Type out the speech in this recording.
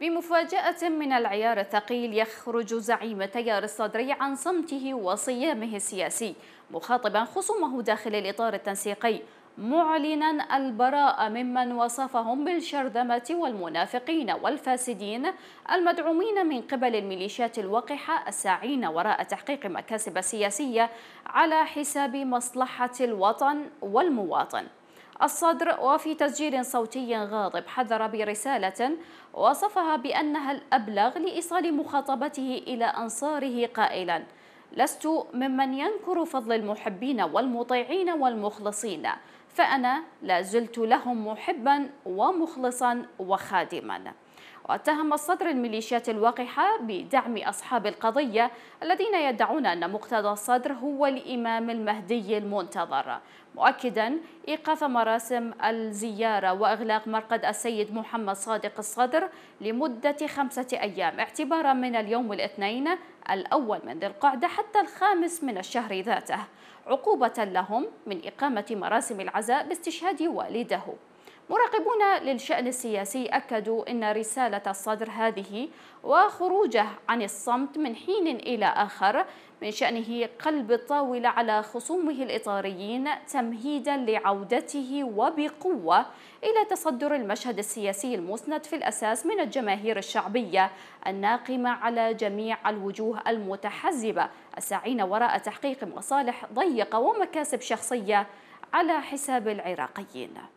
بمفاجأة من العيار الثقيل يخرج زعيم التيار الصدري عن صمته وصيامه السياسي مخاطبا خصومه داخل الإطار التنسيقي معلنا البراءة ممن وصفهم بالشرذمة والمنافقين والفاسدين المدعومين من قبل الميليشيات الوقحة الساعين وراء تحقيق مكاسب سياسية على حساب مصلحة الوطن والمواطن الصدر وفي تسجيل صوتي غاضب حذر برسالة وصفها بأنها الأبلغ لإيصال مخاطبته إلى أنصاره قائلا لست ممن ينكر فضل المحبين والمطيعين والمخلصين فأنا لازلت لهم محبا ومخلصا وخادما واتهم الصدر الميليشيات الواقحة بدعم أصحاب القضية الذين يدعون أن مقتدى الصدر هو الإمام المهدي المنتظر مؤكدا إيقاف مراسم الزيارة وإغلاق مرقد السيد محمد صادق الصدر لمدة خمسة أيام اعتبارا من اليوم الاثنين الأول من ذي القعدة حتى الخامس من الشهر ذاته عقوبة لهم من إقامة مراسم العزاء باستشهاد والده مراقبون للشأن السياسي أكدوا أن رسالة الصدر هذه وخروجه عن الصمت من حين إلى آخر من شأنه قلب الطاولة على خصومه الإطاريين تمهيدا لعودته وبقوة إلى تصدر المشهد السياسي المسند في الأساس من الجماهير الشعبية الناقمة على جميع الوجوه المتحزبة الساعين وراء تحقيق مصالح ضيقة ومكاسب شخصية على حساب العراقيين